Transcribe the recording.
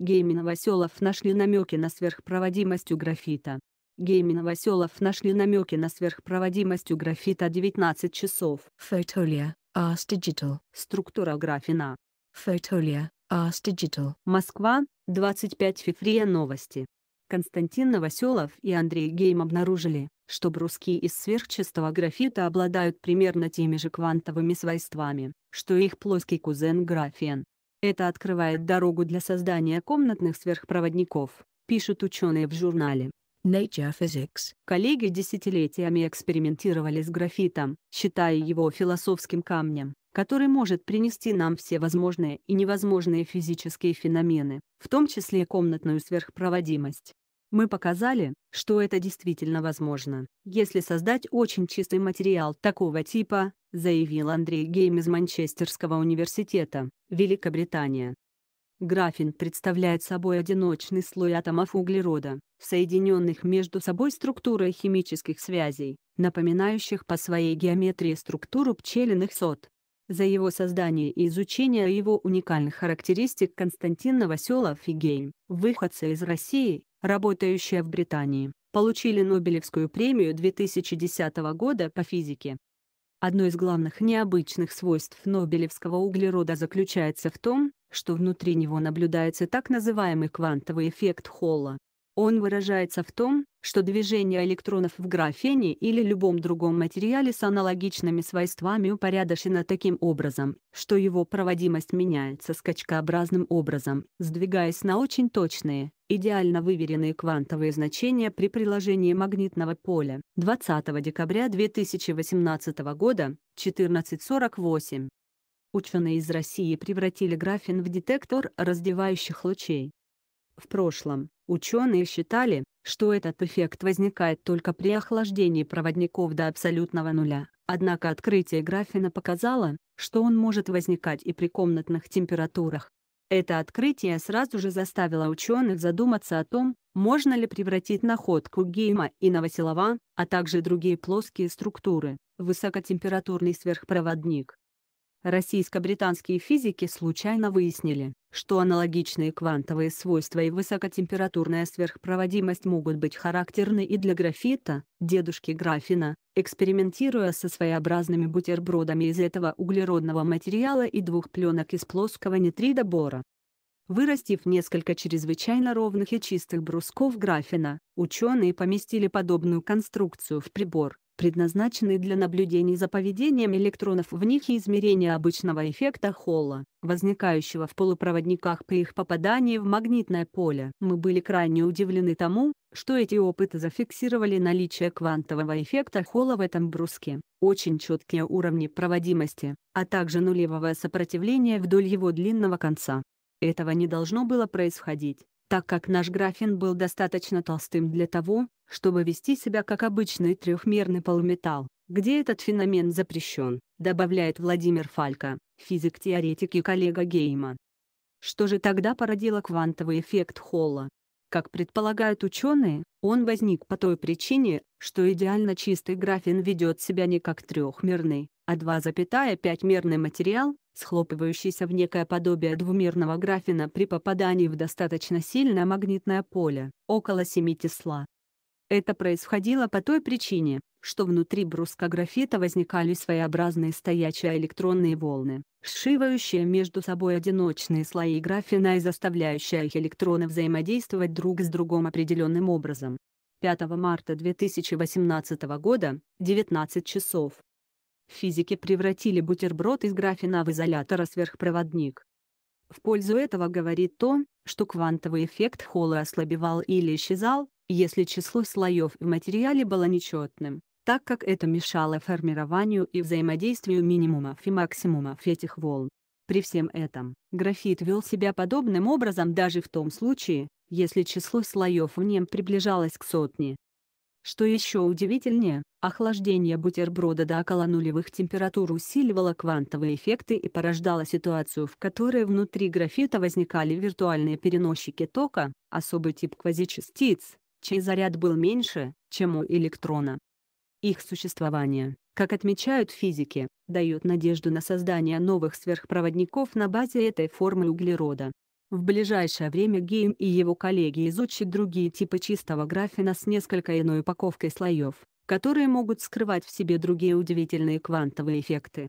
Геймин-Васёлов нашли намеки на сверхпроводимость у графита. Геймин-Васёлов нашли намеки на сверхпроводимость у графита 19 часов. Фотолия, Ars Digital. Структура графина. Фотолия, Ars Digital. Москва, 25 февраля новости. Константин Новоселов и Андрей Гейм обнаружили, что бруски из сверхчистого графита обладают примерно теми же квантовыми свойствами, что и их плоский кузен графен. Это открывает дорогу для создания комнатных сверхпроводников, пишут ученые в журнале. Nature Physics. Коллеги десятилетиями экспериментировали с графитом, считая его философским камнем, который может принести нам все возможные и невозможные физические феномены, в том числе комнатную сверхпроводимость. Мы показали, что это действительно возможно, если создать очень чистый материал такого типа, заявил Андрей Гейм из Манчестерского университета, Великобритания. Графин представляет собой одиночный слой атомов углерода, соединенных между собой структурой химических связей, напоминающих по своей геометрии структуру пчелиных сот. За его создание и изучение его уникальных характеристик Константин Новоселов и Гейм, выходцы из России, работающая в Британии, получили Нобелевскую премию 2010 года по физике. Одно из главных необычных свойств Нобелевского углерода заключается в том, что внутри него наблюдается так называемый квантовый эффект Холла. Он выражается в том, что движение электронов в графене или любом другом материале с аналогичными свойствами упорядочено таким образом, что его проводимость меняется скачкообразным образом, сдвигаясь на очень точные, идеально выверенные квантовые значения при приложении магнитного поля. 20 декабря 2018 года, 14.48. Ученые из России превратили графен в детектор раздевающих лучей. В прошлом, ученые считали, что этот эффект возникает только при охлаждении проводников до абсолютного нуля, однако открытие графена показало, что он может возникать и при комнатных температурах. Это открытие сразу же заставило ученых задуматься о том, можно ли превратить находку Гейма и Новоселова, а также другие плоские структуры, в высокотемпературный сверхпроводник. Российско-британские физики случайно выяснили, что аналогичные квантовые свойства и высокотемпературная сверхпроводимость могут быть характерны и для графита, дедушки графина, экспериментируя со своеобразными бутербродами из этого углеродного материала и двух пленок из плоского нитрида бора. Вырастив несколько чрезвычайно ровных и чистых брусков графина, ученые поместили подобную конструкцию в прибор, Предназначенные для наблюдений за поведением электронов в них и измерения обычного эффекта Холла, возникающего в полупроводниках при их попадании в магнитное поле. Мы были крайне удивлены тому, что эти опыты зафиксировали наличие квантового эффекта Холла в этом бруске, очень четкие уровни проводимости, а также нулевое сопротивление вдоль его длинного конца. Этого не должно было происходить, так как наш графин был достаточно толстым для того, чтобы вести себя как обычный трехмерный полуметалл, где этот феномен запрещен, добавляет Владимир Фалько, физик-теоретик и коллега Гейма. Что же тогда породило квантовый эффект Холла? Как предполагают ученые, он возник по той причине, что идеально чистый графин ведет себя не как трехмерный, а 2,5-мерный материал, схлопывающийся в некое подобие двумерного графина при попадании в достаточно сильное магнитное поле, около 7 Тесла. Это происходило по той причине, что внутри бруска графита возникали своеобразные стоячие электронные волны, сшивающие между собой одиночные слои графина и заставляющие их электроны взаимодействовать друг с другом определенным образом. 5 марта 2018 года, 19 часов, Физики превратили бутерброд из графина в изолятора сверхпроводник. В пользу этого говорит то, что квантовый эффект Холла ослабевал или исчезал, если число слоев в материале было нечетным, так как это мешало формированию и взаимодействию минимумов и максимумов этих волн. При всем этом, графит вел себя подобным образом даже в том случае, если число слоев в нем приближалось к сотне. Что еще удивительнее, охлаждение бутерброда до около нулевых температур усиливало квантовые эффекты и порождало ситуацию, в которой внутри графита возникали виртуальные переносчики тока, особый тип квазичастиц, чей заряд был меньше, чем у электрона. Их существование, как отмечают физики, дает надежду на создание новых сверхпроводников на базе этой формы углерода. В ближайшее время Гейм и его коллеги изучат другие типы чистого графина с несколько иной упаковкой слоев, которые могут скрывать в себе другие удивительные квантовые эффекты.